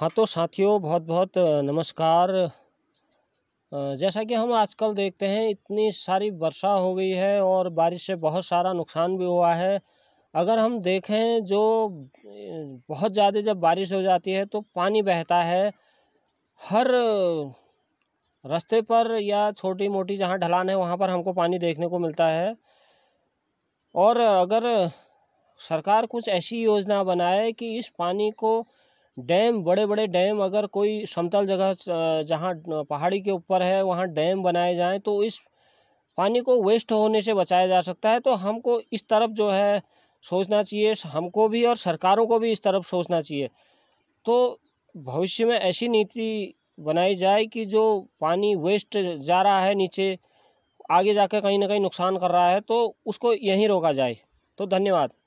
हाँ तो साथियों बहुत बहुत नमस्कार जैसा कि हम आजकल देखते हैं इतनी सारी वर्षा हो गई है और बारिश से बहुत सारा नुकसान भी हुआ है अगर हम देखें जो बहुत ज़्यादा जब बारिश हो जाती है तो पानी बहता है हर रास्ते पर या छोटी मोटी जहाँ ढलान है वहाँ पर हमको पानी देखने को मिलता है और अगर सरकार कुछ ऐसी योजना बनाए कि इस पानी को डैम बड़े बड़े डैम अगर कोई समतल जगह जहाँ पहाड़ी के ऊपर है वहाँ डैम बनाए जाएँ तो इस पानी को वेस्ट होने से बचाया जा सकता है तो हमको इस तरफ जो है सोचना चाहिए हमको भी और सरकारों को भी इस तरफ सोचना चाहिए तो भविष्य में ऐसी नीति बनाई जाए कि जो पानी वेस्ट जा रहा है नीचे आगे जाकर कहीं ना कहीं नुकसान कर रहा है तो उसको यहीं रोका जाए तो धन्यवाद